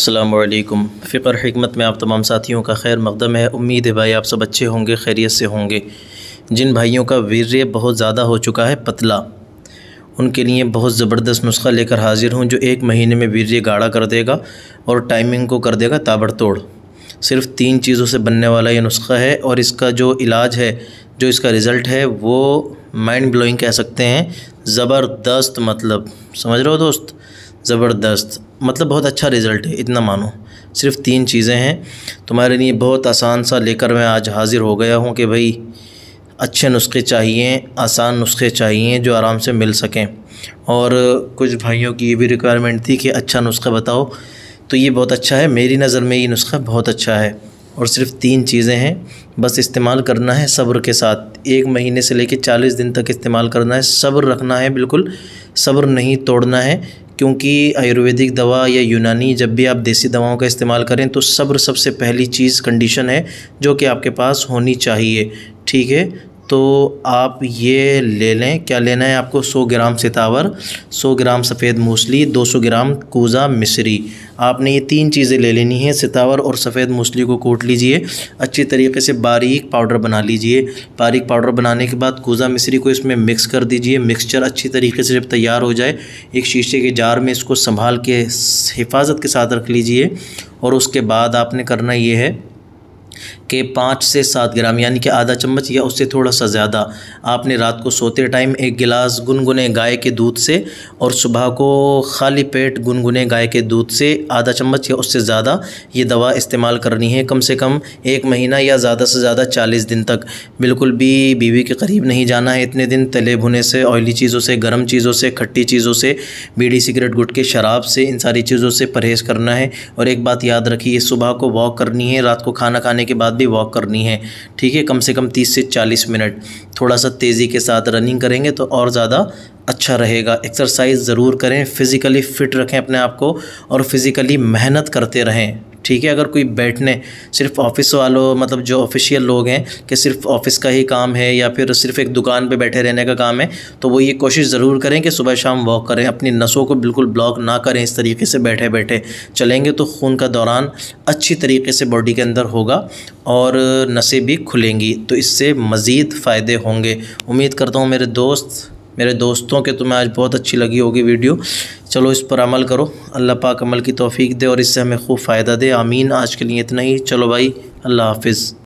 السلام علیکم فقر حکمت میں آپ تمام ساتھیوں کا خیر مقدم ہے امید ہے بھائی آپ سب اچھے ہوں گے خیریت سے ہوں گے جن بھائیوں کا ویری بہت زیادہ ہو چکا ہے پتلا ان کے لیے بہت زبردست نسخہ لے کر حاضر ہوں جو ایک مہینے میں ویرے گاڑا کر دے گا اور ٹائمنگ کو کر دے گا تابڑ توڑ صرف تین چیزوں سے بننے والا یہ نسخہ ہے اور اس کا جو علاج ہے جو اس کا رزلٹ ہے وہ مائنڈ بلوئنگ کہہ سکتے ہیں زبردست مطلب سمجھ رہے ہو دوست زبردست مطلب بہت اچھا رزلٹ ہے اتنا مانو صرف تین چیزیں ہیں تمہارے لیے بہت آسان سا لے کر میں آج حاضر ہو گیا ہوں کہ بھائی اچھے نسخے چاہیے آسان نسخے چاہیے جو آرام سے مل سکیں اور کچھ بھائیوں کی یہ بھی ریکوائرمنٹ تھی کہ اچھا نسخہ بتاؤ تو یہ بہت اچھا ہے میری نظر میں یہ نسخہ بہت اچھا ہے اور صرف تین چیزیں ہیں بس استعمال کرنا ہے صبر کے ساتھ ایک مہینے سے لے کے چالیس دن تک استعمال کرنا ہے صبر رکھنا ہے بالکل صبر نہیں توڑنا ہے کیونکہ آیورویدک دوا یا یونانی جب بھی آپ دیسی دواؤں کا استعمال کریں تو صبر سب سے پہلی چیز کنڈیشن ہے جو کہ آپ کے پاس ہونی چاہیے ٹھیک ہے تو آپ یہ لے لیں کیا لینا ہے آپ کو سو گرام ستاور سو گرام سفید موسلی دو سو گرام کوزا مصری آپ نے یہ تین چیزیں لے لینی ہیں ستاور اور سفید موسلی کو کوٹ لیجئے اچھی طریقے سے باریک پاؤڈر بنا لیجئے باریک پاؤڈر بنانے کے بعد کوزا مصری کو اس میں مکس کر دیجئے مکسچر اچھی طریقے سے جب تیار ہو جائے ایک شیشے کے جار میں اس کو سنبھال کے حفاظت کے ساتھ رکھ لیجئے اور اس کے بعد آپ نے کرنا یہ ہے کہ پانچ سے سات گرام یعنی کہ آدھا چمچ یا اس سے تھوڑا سا زیادہ آپ نے رات کو سوتے ٹائم ایک گلاس گنگنے گائے کے دودھ سے اور صبح کو خالی پیٹ گنگنے گائے کے دودھ سے آدھا چمچ یا اس سے زیادہ یہ دوا استعمال کرنی ہے کم سے کم ایک مہینہ یا زیادہ سے زیادہ چالیس دن تک بالکل بھی بیوی کے قریب نہیں جانا ہے اتنے دن تلے بھنے سے آئلی چیزوں سے گرم چیزوں سے کھٹی چیزوں سے بیڑی سگریٹ گٹکے کے شراب سے ان ساری چیزوں سے پرہیز کرنا ہے اور ایک بات یاد رکھیے صبح کو واک کرنی ہے رات کو کھانا کھانے کے بعد بھی واک کرنی ہے ٹھیک ہے کم سے کم تیس سے چالیس منٹ تھوڑا سا تیزی کے ساتھ رننگ کریں گے تو اور زیادہ اچھا رہے گا ایکسرسائز ضرور کریں فزیکلی فٹ رکھیں اپنے آپ کو اور فزیکلی محنت کرتے رہیں ٹھیک ہے اگر کوئی بیٹھنے صرف آفس والوں مطلب جو آفیشیل لوگ ہیں کہ صرف آفس کا ہی کام ہے یا پھر صرف ایک دکان پہ بیٹھے رہنے کا کام ہے تو وہ یہ کوشش ضرور کریں کہ صبح شام واک کریں اپنی نسوں کو بالکل بلاک نہ کریں اس طریقے سے بیٹھے بیٹھے چلیں گے تو خون کا دوران اچھی طریقے سے باڈی کے اندر ہوگا اور نسیں بھی کھلیں گی تو اس سے مزید فائدے ہوں گے امید کرتا ہوں میرے دوست میرے دوستوں کے تمہیں آج بہت اچھی لگی ہوگی ویڈیو چلو اس پر عمل کرو اللہ پاک عمل کی توفیق دے اور اس سے ہمیں خوب فائدہ دے آمین آج کے لیے اتنا ہی چلو بھائی اللہ حافظ